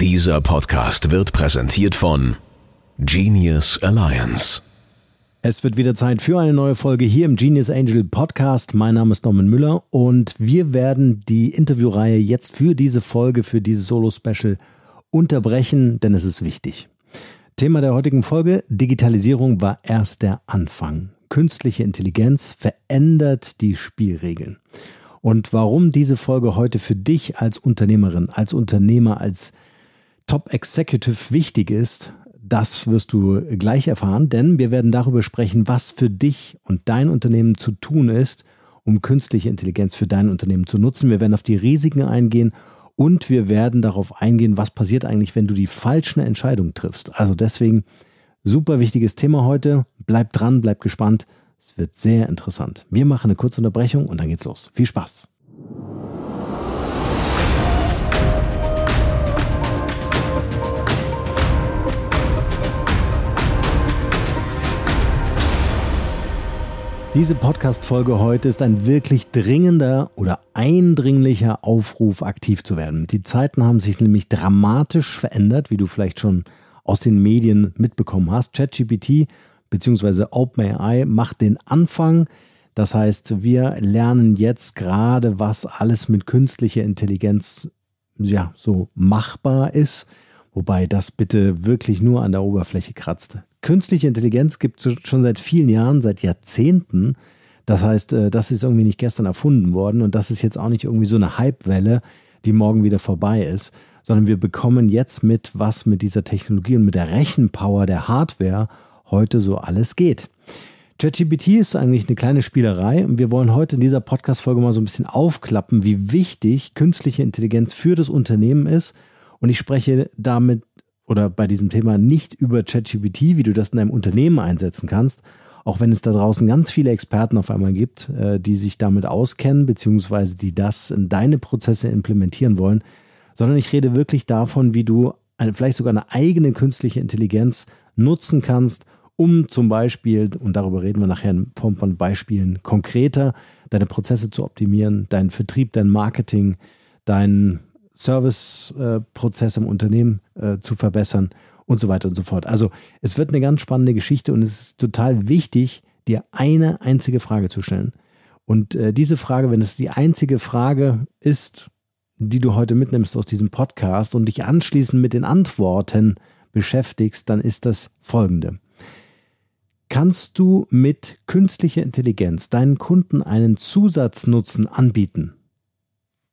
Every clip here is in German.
Dieser Podcast wird präsentiert von Genius Alliance. Es wird wieder Zeit für eine neue Folge hier im Genius Angel Podcast. Mein Name ist Norman Müller und wir werden die Interviewreihe jetzt für diese Folge, für dieses Solo-Special unterbrechen, denn es ist wichtig. Thema der heutigen Folge: Digitalisierung war erst der Anfang. Künstliche Intelligenz verändert die Spielregeln. Und warum diese Folge heute für dich als Unternehmerin, als Unternehmer, als Top Executive wichtig ist, das wirst du gleich erfahren, denn wir werden darüber sprechen, was für dich und dein Unternehmen zu tun ist, um künstliche Intelligenz für dein Unternehmen zu nutzen. Wir werden auf die Risiken eingehen und wir werden darauf eingehen, was passiert eigentlich, wenn du die falschen Entscheidungen triffst. Also deswegen super wichtiges Thema heute. Bleib dran, bleib gespannt. Es wird sehr interessant. Wir machen eine kurze Unterbrechung und dann geht's los. Viel Spaß. Diese Podcast-Folge heute ist ein wirklich dringender oder eindringlicher Aufruf, aktiv zu werden. Die Zeiten haben sich nämlich dramatisch verändert, wie du vielleicht schon aus den Medien mitbekommen hast. ChatGPT bzw. OpenAI macht den Anfang. Das heißt, wir lernen jetzt gerade, was alles mit künstlicher Intelligenz ja, so machbar ist. Wobei das bitte wirklich nur an der Oberfläche kratzt künstliche Intelligenz gibt es schon seit vielen Jahren, seit Jahrzehnten. Das heißt, äh, das ist irgendwie nicht gestern erfunden worden und das ist jetzt auch nicht irgendwie so eine Hypewelle, die morgen wieder vorbei ist, sondern wir bekommen jetzt mit, was mit dieser Technologie und mit der Rechenpower der Hardware heute so alles geht. ChatGPT ist eigentlich eine kleine Spielerei und wir wollen heute in dieser Podcast-Folge mal so ein bisschen aufklappen, wie wichtig künstliche Intelligenz für das Unternehmen ist. Und ich spreche damit oder bei diesem Thema nicht über ChatGPT, wie du das in deinem Unternehmen einsetzen kannst, auch wenn es da draußen ganz viele Experten auf einmal gibt, äh, die sich damit auskennen, beziehungsweise die das in deine Prozesse implementieren wollen, sondern ich rede wirklich davon, wie du eine, vielleicht sogar eine eigene künstliche Intelligenz nutzen kannst, um zum Beispiel, und darüber reden wir nachher in Form von Beispielen konkreter, deine Prozesse zu optimieren, deinen Vertrieb, dein Marketing, deinen Serviceprozess im Unternehmen äh, zu verbessern und so weiter und so fort. Also es wird eine ganz spannende Geschichte und es ist total wichtig, dir eine einzige Frage zu stellen. Und äh, diese Frage, wenn es die einzige Frage ist, die du heute mitnimmst aus diesem Podcast und dich anschließend mit den Antworten beschäftigst, dann ist das folgende. Kannst du mit künstlicher Intelligenz deinen Kunden einen Zusatznutzen anbieten?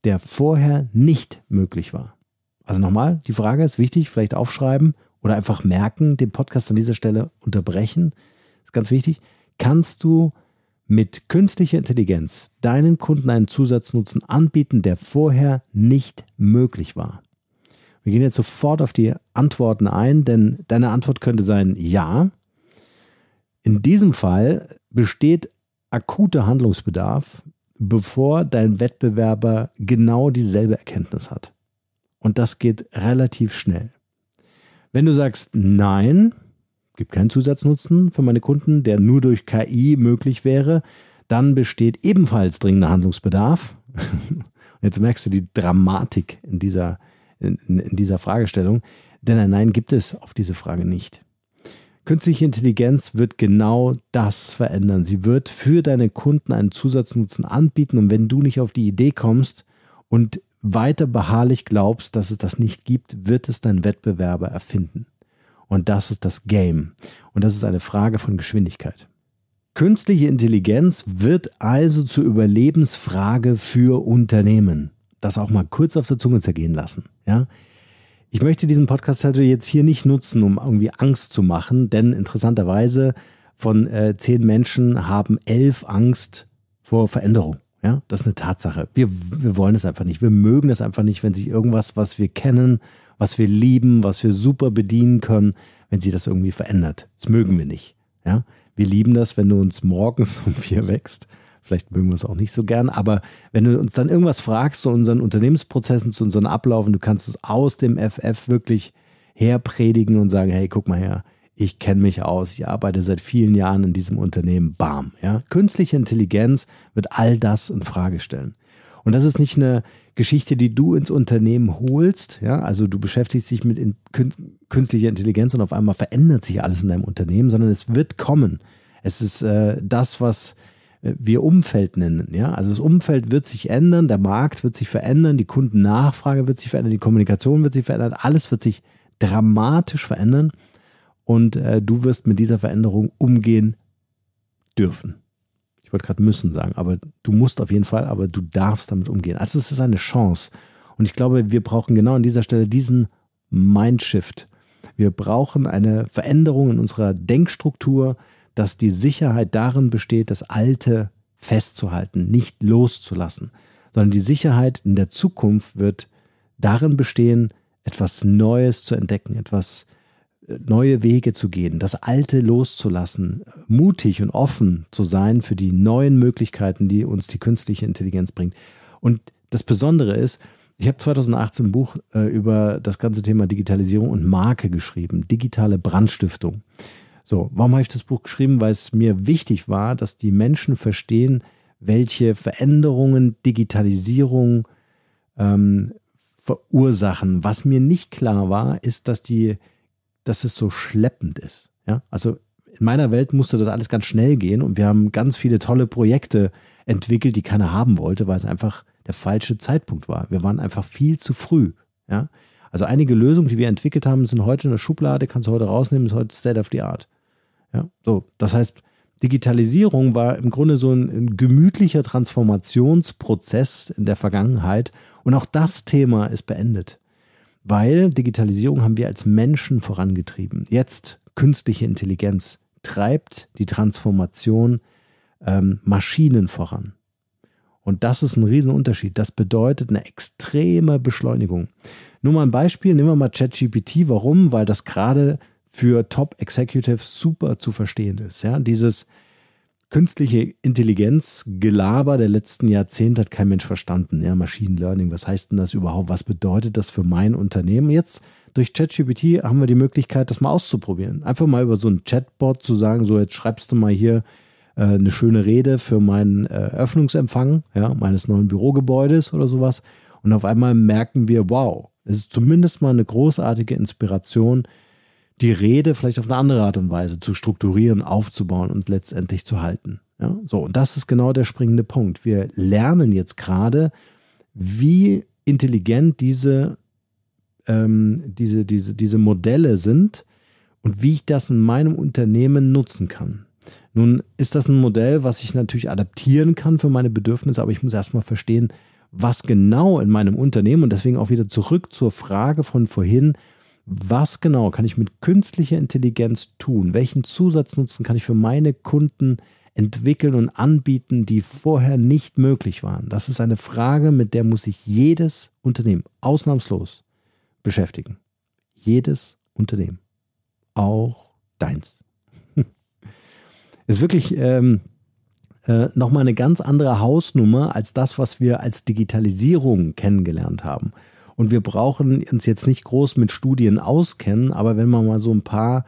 der vorher nicht möglich war. Also nochmal, die Frage ist wichtig, vielleicht aufschreiben oder einfach merken, den Podcast an dieser Stelle unterbrechen. Ist ganz wichtig. Kannst du mit künstlicher Intelligenz deinen Kunden einen Zusatznutzen anbieten, der vorher nicht möglich war? Wir gehen jetzt sofort auf die Antworten ein, denn deine Antwort könnte sein ja. In diesem Fall besteht akuter Handlungsbedarf bevor dein Wettbewerber genau dieselbe Erkenntnis hat. Und das geht relativ schnell. Wenn du sagst, nein, gibt keinen Zusatznutzen für meine Kunden, der nur durch KI möglich wäre, dann besteht ebenfalls dringender Handlungsbedarf. Jetzt merkst du die Dramatik in dieser, in, in dieser Fragestellung, denn ein Nein gibt es auf diese Frage nicht. Künstliche Intelligenz wird genau das verändern. Sie wird für deine Kunden einen Zusatznutzen anbieten. Und wenn du nicht auf die Idee kommst und weiter beharrlich glaubst, dass es das nicht gibt, wird es dein Wettbewerber erfinden. Und das ist das Game. Und das ist eine Frage von Geschwindigkeit. Künstliche Intelligenz wird also zur Überlebensfrage für Unternehmen. Das auch mal kurz auf der Zunge zergehen lassen. Ja? Ich möchte diesen Podcast heute jetzt hier nicht nutzen, um irgendwie Angst zu machen, denn interessanterweise von äh, zehn Menschen haben elf Angst vor Veränderung. Ja, das ist eine Tatsache. Wir, wir wollen es einfach nicht. Wir mögen es einfach nicht, wenn sich irgendwas, was wir kennen, was wir lieben, was wir super bedienen können, wenn sie das irgendwie verändert. Das mögen wir nicht. Ja, wir lieben das, wenn du uns morgens um vier wächst Vielleicht mögen wir es auch nicht so gern, aber wenn du uns dann irgendwas fragst zu unseren Unternehmensprozessen, zu unseren Ablaufen, du kannst es aus dem FF wirklich herpredigen und sagen, hey, guck mal her, ich kenne mich aus, ich arbeite seit vielen Jahren in diesem Unternehmen, bam. Ja? Künstliche Intelligenz wird all das in Frage stellen. Und das ist nicht eine Geschichte, die du ins Unternehmen holst. Ja? Also du beschäftigst dich mit in, kün, künstlicher Intelligenz und auf einmal verändert sich alles in deinem Unternehmen, sondern es wird kommen. Es ist äh, das, was äh, wir Umfeld nennen. Ja? Also das Umfeld wird sich ändern, der Markt wird sich verändern, die Kundennachfrage wird sich verändern, die Kommunikation wird sich verändern, alles wird sich dramatisch verändern und äh, du wirst mit dieser Veränderung umgehen dürfen. Ich wollte gerade müssen sagen, aber du musst auf jeden Fall, aber du darfst damit umgehen. Also es ist eine Chance. Und ich glaube, wir brauchen genau an dieser Stelle diesen Mindshift. Wir brauchen eine Veränderung in unserer Denkstruktur, dass die Sicherheit darin besteht, das Alte festzuhalten, nicht loszulassen, sondern die Sicherheit in der Zukunft wird darin bestehen, etwas Neues zu entdecken, etwas äh, neue Wege zu gehen, das Alte loszulassen, mutig und offen zu sein für die neuen Möglichkeiten, die uns die künstliche Intelligenz bringt. Und das Besondere ist, ich habe 2018 ein Buch äh, über das ganze Thema Digitalisierung und Marke geschrieben, digitale Brandstiftung. So, warum habe ich das Buch geschrieben? Weil es mir wichtig war, dass die Menschen verstehen, welche Veränderungen Digitalisierung ähm, verursachen. Was mir nicht klar war, ist, dass die, dass es so schleppend ist. Ja? Also in meiner Welt musste das alles ganz schnell gehen und wir haben ganz viele tolle Projekte entwickelt, die keiner haben wollte, weil es einfach der falsche Zeitpunkt war. Wir waren einfach viel zu früh. Ja? Also einige Lösungen, die wir entwickelt haben, sind heute in der Schublade, kannst du heute rausnehmen, ist heute State of the Art. Ja, so, das heißt, Digitalisierung war im Grunde so ein, ein, gemütlicher Transformationsprozess in der Vergangenheit. Und auch das Thema ist beendet. Weil Digitalisierung haben wir als Menschen vorangetrieben. Jetzt künstliche Intelligenz treibt die Transformation ähm, Maschinen voran. Und das ist ein Riesenunterschied. Das bedeutet eine extreme Beschleunigung. Nur mal ein Beispiel, nehmen wir mal ChatGPT. Warum? Weil das gerade für Top-Executives super zu verstehen ist. Ja, dieses künstliche Intelligenz-Gelaber der letzten Jahrzehnte hat kein Mensch verstanden. Ja, Machine Learning, was heißt denn das überhaupt? Was bedeutet das für mein Unternehmen? Jetzt durch ChatGPT haben wir die Möglichkeit, das mal auszuprobieren. Einfach mal über so ein Chatbot zu sagen, so jetzt schreibst du mal hier äh, eine schöne Rede für meinen äh, Öffnungsempfang ja, meines neuen Bürogebäudes oder sowas. Und auf einmal merken wir, wow, es ist zumindest mal eine großartige Inspiration, die Rede vielleicht auf eine andere Art und Weise zu strukturieren, aufzubauen und letztendlich zu halten. Ja, so, und das ist genau der springende Punkt. Wir lernen jetzt gerade, wie intelligent diese, ähm, diese, diese, diese Modelle sind und wie ich das in meinem Unternehmen nutzen kann. Nun ist das ein Modell, was ich natürlich adaptieren kann für meine Bedürfnisse, aber ich muss erstmal verstehen, was genau in meinem Unternehmen und deswegen auch wieder zurück zur Frage von vorhin, was genau kann ich mit künstlicher Intelligenz tun? Welchen Zusatznutzen kann ich für meine Kunden entwickeln und anbieten, die vorher nicht möglich waren? Das ist eine Frage, mit der muss sich jedes Unternehmen ausnahmslos beschäftigen. Jedes Unternehmen. Auch deins. ist wirklich ähm, äh, nochmal eine ganz andere Hausnummer als das, was wir als Digitalisierung kennengelernt haben. Und wir brauchen uns jetzt nicht groß mit Studien auskennen, aber wenn man mal so ein paar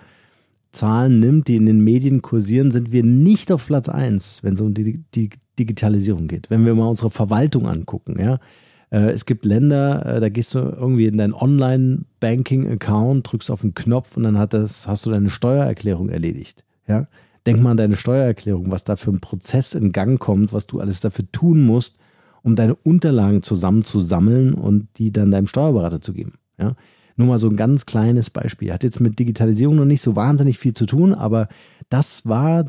Zahlen nimmt, die in den Medien kursieren, sind wir nicht auf Platz 1, wenn es um die, die Digitalisierung geht. Wenn wir mal unsere Verwaltung angucken, ja. Äh, es gibt Länder, äh, da gehst du irgendwie in dein Online-Banking-Account, drückst auf den Knopf und dann das, hast du deine Steuererklärung erledigt. Ja? Denk mal an deine Steuererklärung, was da für ein Prozess in Gang kommt, was du alles dafür tun musst, um deine Unterlagen zusammenzusammeln und die dann deinem Steuerberater zu geben. Ja? Nur mal so ein ganz kleines Beispiel. Hat jetzt mit Digitalisierung noch nicht so wahnsinnig viel zu tun, aber das war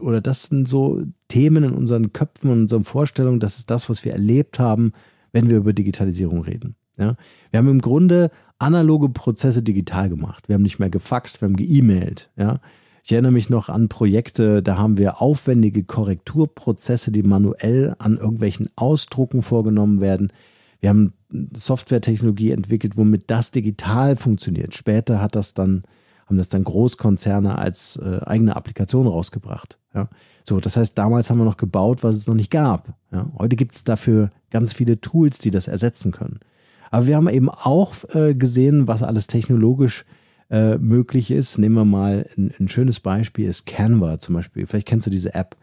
oder das sind so Themen in unseren Köpfen und unseren Vorstellungen. Das ist das, was wir erlebt haben, wenn wir über Digitalisierung reden. Ja? Wir haben im Grunde analoge Prozesse digital gemacht. Wir haben nicht mehr gefaxt, wir haben geemailt. Ja? Ich erinnere mich noch an Projekte, da haben wir aufwendige Korrekturprozesse, die manuell an irgendwelchen Ausdrucken vorgenommen werden. Wir haben Softwaretechnologie entwickelt, womit das digital funktioniert. Später hat das dann, haben das dann Großkonzerne als äh, eigene Applikation rausgebracht. Ja. So, das heißt, damals haben wir noch gebaut, was es noch nicht gab. Ja. Heute gibt es dafür ganz viele Tools, die das ersetzen können. Aber wir haben eben auch äh, gesehen, was alles technologisch äh, möglich ist. Nehmen wir mal ein, ein, schönes Beispiel ist Canva zum Beispiel. Vielleicht kennst du diese App,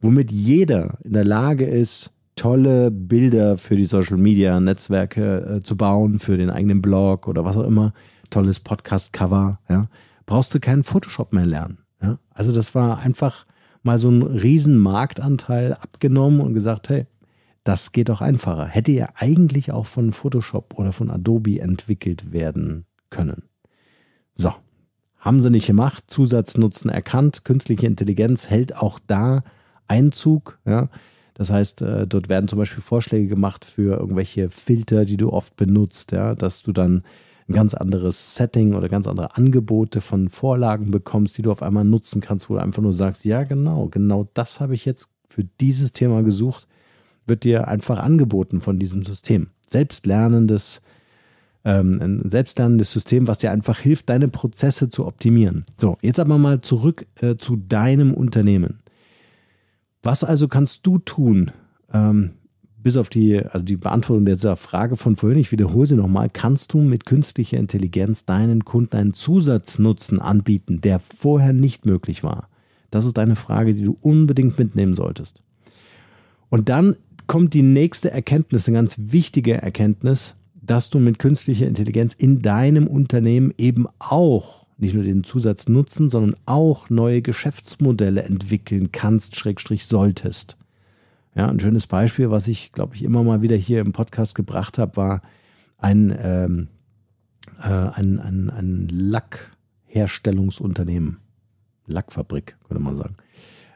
womit jeder in der Lage ist, tolle Bilder für die Social Media Netzwerke äh, zu bauen, für den eigenen Blog oder was auch immer. Tolles Podcast-Cover. Ja. Brauchst du keinen Photoshop mehr lernen. Ja. Also, das war einfach mal so ein riesen Marktanteil abgenommen und gesagt, hey, das geht doch einfacher. Hätte ja eigentlich auch von Photoshop oder von Adobe entwickelt werden können. So, haben sie nicht gemacht, Zusatznutzen erkannt, künstliche Intelligenz hält auch da Einzug. Ja? Das heißt, äh, dort werden zum Beispiel Vorschläge gemacht für irgendwelche Filter, die du oft benutzt, ja? dass du dann ein ganz anderes Setting oder ganz andere Angebote von Vorlagen bekommst, die du auf einmal nutzen kannst, wo du einfach nur sagst, ja genau, genau das habe ich jetzt für dieses Thema gesucht, wird dir einfach angeboten von diesem System. Selbstlernendes ähm, ein selbstlernendes System, was dir einfach hilft, deine Prozesse zu optimieren. So, jetzt aber mal zurück äh, zu deinem Unternehmen. Was also kannst du tun? Ähm, bis auf die, also die Beantwortung dieser Frage von vorhin, ich wiederhole sie nochmal, kannst du mit künstlicher Intelligenz deinen Kunden einen Zusatznutzen anbieten, der vorher nicht möglich war? Das ist eine Frage, die du unbedingt mitnehmen solltest. Und dann kommt die nächste Erkenntnis, eine ganz wichtige Erkenntnis, dass du mit künstlicher Intelligenz in deinem Unternehmen eben auch nicht nur den Zusatz nutzen, sondern auch neue Geschäftsmodelle entwickeln kannst, schrägstrich solltest. Ja, ein schönes Beispiel, was ich, glaube ich, immer mal wieder hier im Podcast gebracht habe, war ein, ähm, äh, ein, ein, ein Lackherstellungsunternehmen. Lackfabrik, könnte man sagen.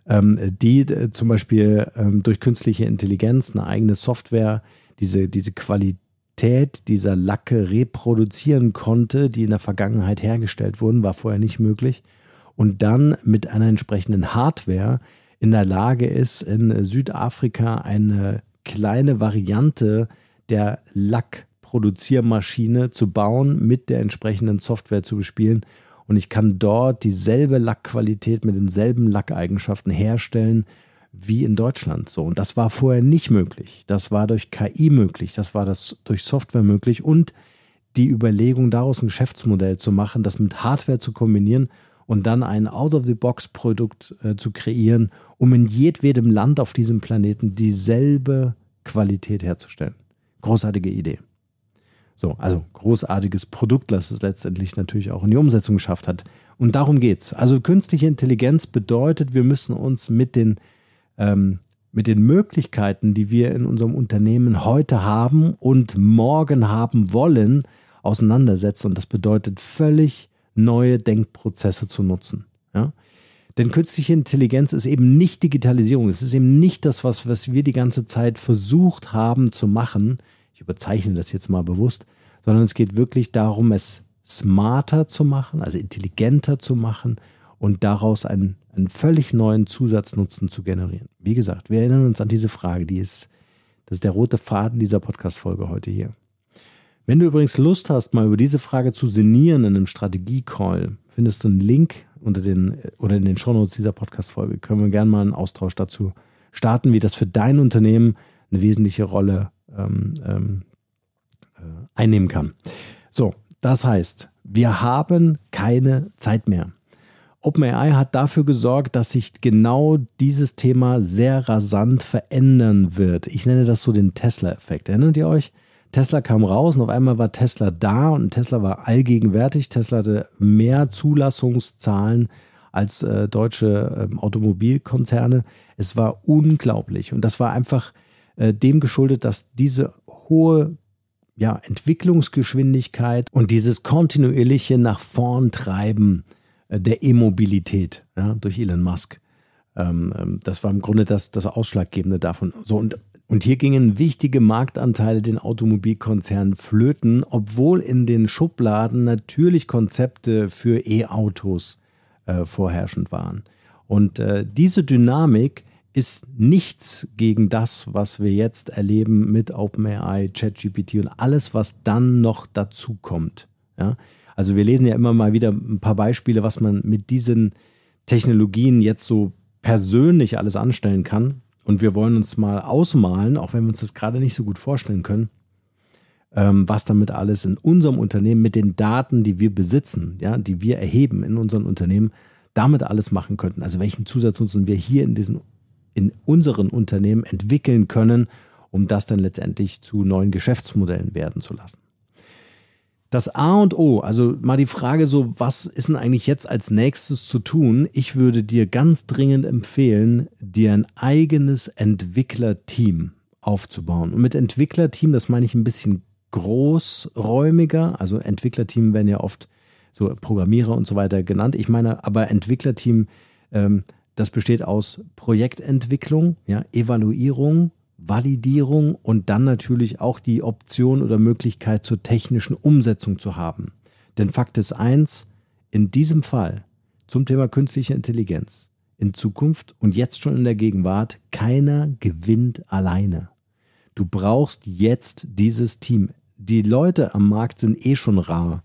Ähm, die äh, zum Beispiel ähm, durch künstliche Intelligenz eine eigene Software, diese, diese Qualität, Qualität dieser Lacke reproduzieren konnte, die in der Vergangenheit hergestellt wurden, war vorher nicht möglich. Und dann mit einer entsprechenden Hardware in der Lage ist, in Südafrika eine kleine Variante der Lackproduziermaschine zu bauen, mit der entsprechenden Software zu bespielen. Und ich kann dort dieselbe Lackqualität mit denselben Lackeigenschaften herstellen, wie in Deutschland so. Und das war vorher nicht möglich. Das war durch KI möglich, das war das durch Software möglich und die Überlegung, daraus ein Geschäftsmodell zu machen, das mit Hardware zu kombinieren und dann ein Out-of-the-Box-Produkt äh, zu kreieren, um in jedwedem Land auf diesem Planeten dieselbe Qualität herzustellen. Großartige Idee. So, also großartiges Produkt, das es letztendlich natürlich auch in die Umsetzung geschafft hat. Und darum geht's. Also künstliche Intelligenz bedeutet, wir müssen uns mit den ähm, mit den Möglichkeiten, die wir in unserem Unternehmen heute haben und morgen haben wollen, auseinandersetzt. Und das bedeutet völlig neue Denkprozesse zu nutzen. Ja? Denn künstliche Intelligenz ist eben nicht Digitalisierung. Es ist eben nicht das, was, was wir die ganze Zeit versucht haben zu machen. Ich überzeichne das jetzt mal bewusst. Sondern es geht wirklich darum, es smarter zu machen, also intelligenter zu machen und daraus einen, einen völlig neuen Zusatznutzen zu generieren. Wie gesagt, wir erinnern uns an diese Frage, die ist, das ist der rote Faden dieser Podcast-Folge heute hier. Wenn du übrigens Lust hast, mal über diese Frage zu sinnieren in einem Strategie-Call, findest du einen Link unter den oder in den Shownotes dieser Podcast-Folge. Können wir gerne mal einen Austausch dazu starten, wie das für dein Unternehmen eine wesentliche Rolle ähm, ähm, äh, einnehmen kann. So, das heißt, wir haben keine Zeit mehr. OpenAI hat dafür gesorgt, dass sich genau dieses Thema sehr rasant verändern wird. Ich nenne das so den Tesla-Effekt. Erinnert ihr euch? Tesla kam raus und auf einmal war Tesla da und Tesla war allgegenwärtig. Tesla hatte mehr Zulassungszahlen als äh, deutsche äh, Automobilkonzerne. Es war unglaublich und das war einfach äh, dem geschuldet, dass diese hohe ja, Entwicklungsgeschwindigkeit und dieses kontinuierliche nach vorn treiben äh, der E-Mobilität ja, durch Elon Musk. Ähm, ähm, das war im Grunde das, das Ausschlaggebende davon. So, und, und hier gingen wichtige Marktanteile den Automobilkonzernen flöten, obwohl in den Schubladen natürlich Konzepte für E-Autos äh, vorherrschend waren. Und äh, diese Dynamik ist nichts gegen das, was wir jetzt erleben mit OpenAI, ChatGPT und alles, was dann noch dazukommt. Ja? Also wir lesen ja immer mal wieder ein paar Beispiele, was man mit diesen Technologien jetzt so persönlich alles anstellen kann. Und wir wollen uns mal ausmalen, auch wenn wir uns das gerade nicht so gut vorstellen können, ähm, was damit alles in unserem Unternehmen mit den Daten, die wir besitzen, ja, die wir erheben in unseren Unternehmen, damit alles machen könnten. Also welchen Zusatznutzen wir hier in diesen in unseren Unternehmen entwickeln können, um das dann letztendlich zu neuen Geschäftsmodellen werden zu lassen das A und O, also mal die Frage so, was ist denn eigentlich jetzt als nächstes zu tun? Ich würde dir ganz dringend empfehlen, dir ein eigenes Entwicklerteam aufzubauen. Und mit Entwicklerteam, das meine ich ein bisschen großräumiger. Also Entwicklerteam werden ja oft so Programmierer und so weiter genannt. Ich meine aber Entwicklerteam, ähm, das besteht aus Projektentwicklung, ja, Evaluierung, Validierung und dann natürlich auch die Option oder Möglichkeit zur technischen Umsetzung zu haben. Denn Fakt ist eins, in diesem Fall zum Thema künstliche Intelligenz in Zukunft und jetzt schon in der Gegenwart, keiner gewinnt alleine. Du brauchst jetzt dieses Team. Die Leute am Markt sind eh schon rar.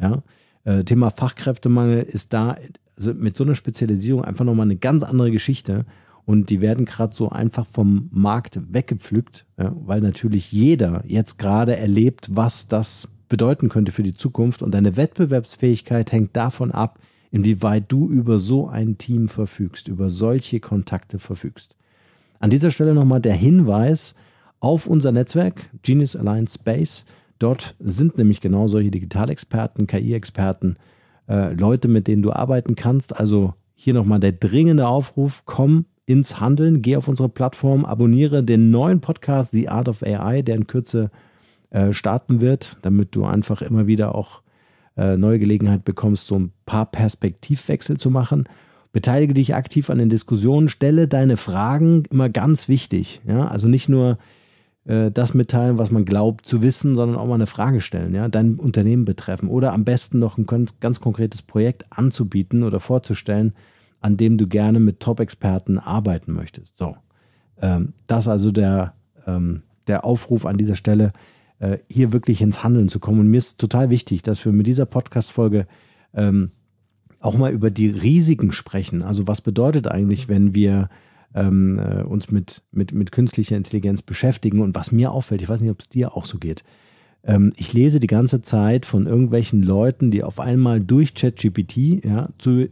Ja? Äh, Thema Fachkräftemangel ist da also mit so einer Spezialisierung einfach nochmal eine ganz andere Geschichte. Und die werden gerade so einfach vom Markt weggepflückt, ja, weil natürlich jeder jetzt gerade erlebt, was das bedeuten könnte für die Zukunft. Und deine Wettbewerbsfähigkeit hängt davon ab, inwieweit du über so ein Team verfügst, über solche Kontakte verfügst. An dieser Stelle nochmal der Hinweis auf unser Netzwerk Genius Alliance Space. Dort sind nämlich genau solche Digitalexperten, KI-Experten, äh, Leute, mit denen du arbeiten kannst. Also hier nochmal der dringende Aufruf, komm ins Handeln. Geh auf unsere Plattform, abonniere den neuen Podcast The Art of AI, der in Kürze äh, starten wird, damit du einfach immer wieder auch äh, neue Gelegenheit bekommst, so ein paar Perspektivwechsel zu machen. Beteilige dich aktiv an den Diskussionen, stelle deine Fragen, immer ganz wichtig. Ja? Also nicht nur äh, das mitteilen, was man glaubt zu wissen, sondern auch mal eine Frage stellen, ja? dein Unternehmen betreffen oder am besten noch ein ganz, ganz konkretes Projekt anzubieten oder vorzustellen, an dem du gerne mit Top-Experten arbeiten möchtest. So, ähm, das also der, ähm, der Aufruf an dieser Stelle, äh, hier wirklich ins Handeln zu kommen. Und mir ist total wichtig, dass wir mit dieser Podcast-Folge ähm, auch mal über die Risiken sprechen. Also was bedeutet eigentlich, wenn wir ähm, äh, uns mit, mit, mit künstlicher Intelligenz beschäftigen und was mir auffällt, ich weiß nicht, ob es dir auch so geht. Ähm, ich lese die ganze Zeit von irgendwelchen Leuten, die auf einmal durch ChatGPT ja, zu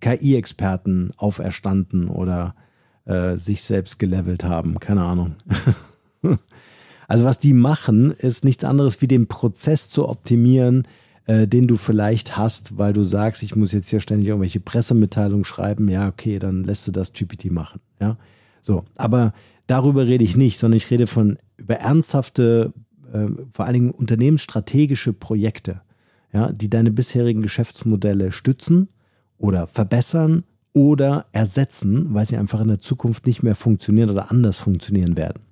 KI-Experten auferstanden oder äh, sich selbst gelevelt haben. Keine Ahnung. also was die machen, ist nichts anderes wie den Prozess zu optimieren, äh, den du vielleicht hast, weil du sagst, ich muss jetzt hier ständig irgendwelche Pressemitteilungen schreiben. Ja, okay, dann lässt du das GPT machen. Ja, so. Aber darüber rede ich nicht, sondern ich rede von über ernsthafte, äh, vor allen Dingen unternehmensstrategische Projekte, ja, die deine bisherigen Geschäftsmodelle stützen oder verbessern oder ersetzen, weil sie einfach in der Zukunft nicht mehr funktionieren oder anders funktionieren werden.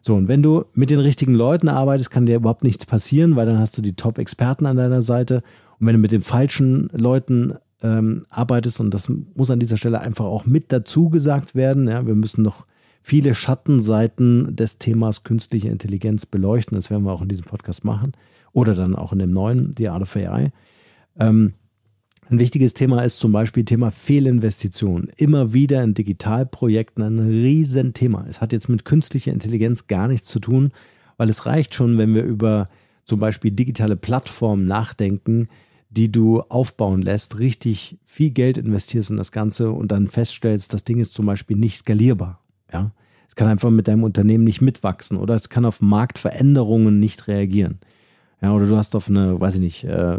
So, und wenn du mit den richtigen Leuten arbeitest, kann dir überhaupt nichts passieren, weil dann hast du die Top-Experten an deiner Seite. Und wenn du mit den falschen Leuten ähm, arbeitest, und das muss an dieser Stelle einfach auch mit dazu gesagt werden, ja, wir müssen noch viele Schattenseiten des Themas künstliche Intelligenz beleuchten. Das werden wir auch in diesem Podcast machen oder dann auch in dem neuen, die Art of AI. Ähm, ein wichtiges Thema ist zum Beispiel Thema Fehlinvestitionen. Immer wieder in Digitalprojekten ein Riesenthema. Es hat jetzt mit künstlicher Intelligenz gar nichts zu tun, weil es reicht schon, wenn wir über zum Beispiel digitale Plattformen nachdenken, die du aufbauen lässt, richtig viel Geld investierst in das Ganze und dann feststellst, das Ding ist zum Beispiel nicht skalierbar. Ja? Es kann einfach mit deinem Unternehmen nicht mitwachsen oder es kann auf Marktveränderungen nicht reagieren. Ja, oder du hast auf eine, weiß ich nicht, äh,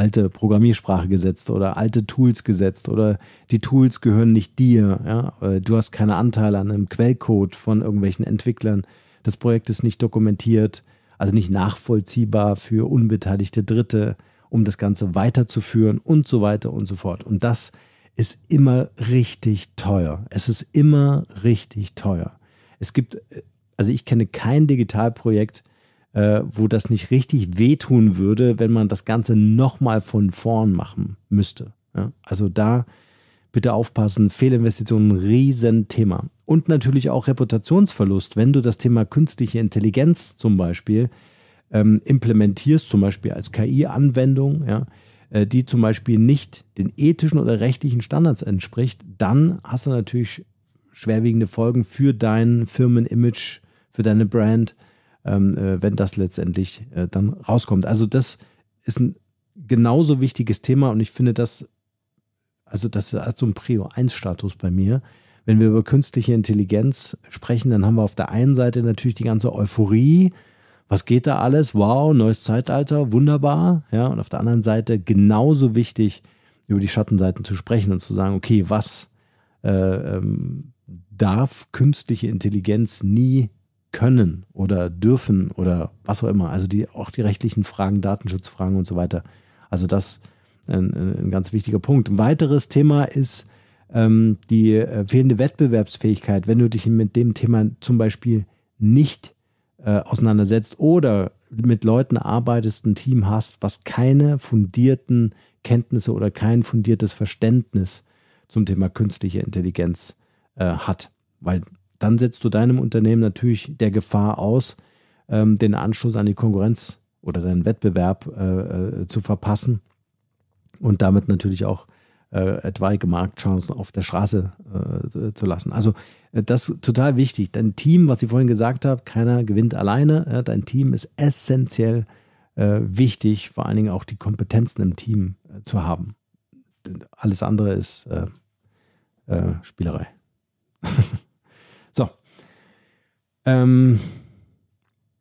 alte Programmiersprache gesetzt oder alte Tools gesetzt oder die Tools gehören nicht dir. Ja? Äh, du hast keine Anteile an einem Quellcode von irgendwelchen Entwicklern. Das Projekt ist nicht dokumentiert, also nicht nachvollziehbar für unbeteiligte Dritte, um das Ganze weiterzuführen und so weiter und so fort. Und das ist immer richtig teuer. Es ist immer richtig teuer. Es gibt, äh, also ich kenne kein Digitalprojekt, äh, wo das nicht richtig wehtun würde, wenn man das Ganze nochmal von vorn machen müsste. Ja? Also da bitte aufpassen, Fehlinvestitionen Riesenthema. Und natürlich auch Reputationsverlust, wenn du das Thema künstliche Intelligenz zum Beispiel ähm, implementierst, zum Beispiel als KI-Anwendung, ja, äh, die zum Beispiel nicht den ethischen oder rechtlichen Standards entspricht, dann hast du natürlich schwerwiegende Folgen für dein Firmenimage, für deine Brand, ähm, äh, wenn das letztendlich äh, dann rauskommt. Also das ist ein genauso wichtiges Thema und ich finde das, also das hat so einen Prio-1-Status bei mir. Wenn wir über künstliche Intelligenz sprechen, dann haben wir auf der einen Seite natürlich die ganze Euphorie, was geht da alles? Wow, neues Zeitalter, wunderbar. Ja, und auf der anderen Seite genauso wichtig, über die Schattenseiten zu sprechen und zu sagen, okay, was äh, ähm, darf künstliche Intelligenz nie können oder dürfen oder was auch immer. Also die, auch die rechtlichen Fragen, Datenschutzfragen und so weiter. Also das ein, ein ganz wichtiger Punkt. Ein weiteres Thema ist ähm, die äh, fehlende Wettbewerbsfähigkeit. Wenn du dich mit dem Thema zum Beispiel nicht äh, auseinandersetzt oder mit Leuten arbeitest, ein Team hast, was keine fundierten Kenntnisse oder kein fundiertes Verständnis zum Thema künstliche Intelligenz äh, hat. Weil dann setzt du deinem Unternehmen natürlich der Gefahr aus, ähm, den Anschluss an die Konkurrenz oder deinen Wettbewerb äh, äh, zu verpassen und damit natürlich auch äh, etwaige Marktchancen auf der Straße äh, zu lassen. Also äh, das ist total wichtig. Dein Team, was ich vorhin gesagt habe, keiner gewinnt alleine. Ja, dein Team ist essentiell äh, wichtig, vor allen Dingen auch die Kompetenzen im Team äh, zu haben. Alles andere ist äh, Spielerei. Ähm,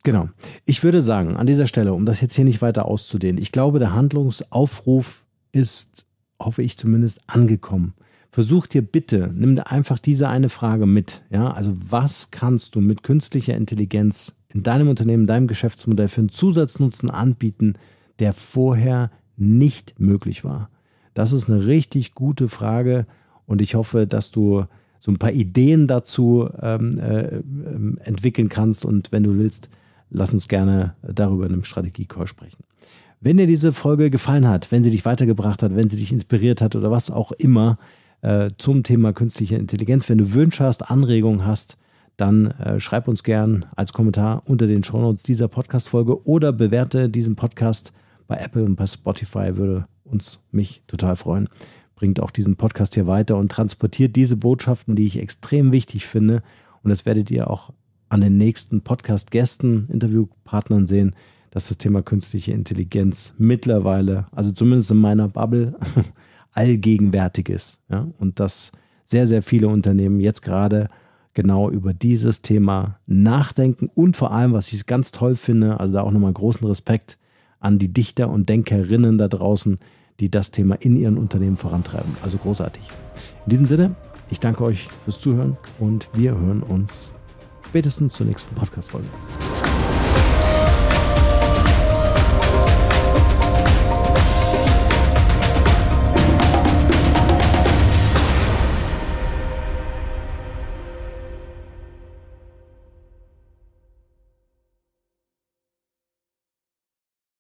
genau. Ich würde sagen, an dieser Stelle, um das jetzt hier nicht weiter auszudehnen, ich glaube, der Handlungsaufruf ist, hoffe ich zumindest, angekommen. Versuch dir bitte, nimm dir einfach diese eine Frage mit. Ja, also was kannst du mit künstlicher Intelligenz in deinem Unternehmen, deinem Geschäftsmodell für einen Zusatznutzen anbieten, der vorher nicht möglich war? Das ist eine richtig gute Frage und ich hoffe, dass du so ein paar Ideen dazu ähm, äh, ähm, entwickeln kannst. Und wenn du willst, lass uns gerne darüber in einem Strategie-Call sprechen. Wenn dir diese Folge gefallen hat, wenn sie dich weitergebracht hat, wenn sie dich inspiriert hat oder was auch immer äh, zum Thema künstliche Intelligenz, wenn du Wünsche hast, Anregungen hast, dann äh, schreib uns gern als Kommentar unter den Shownotes dieser Podcast-Folge oder bewerte diesen Podcast bei Apple und bei Spotify, würde uns mich total freuen bringt auch diesen Podcast hier weiter und transportiert diese Botschaften, die ich extrem wichtig finde. Und das werdet ihr auch an den nächsten Podcast-Gästen, Interviewpartnern sehen, dass das Thema künstliche Intelligenz mittlerweile, also zumindest in meiner Bubble, allgegenwärtig ist. Ja? Und dass sehr, sehr viele Unternehmen jetzt gerade genau über dieses Thema nachdenken und vor allem, was ich ganz toll finde, also da auch nochmal großen Respekt an die Dichter und Denkerinnen da draußen, die das Thema in ihren Unternehmen vorantreiben. Also großartig. In diesem Sinne, ich danke euch fürs Zuhören und wir hören uns spätestens zur nächsten Podcast-Folge.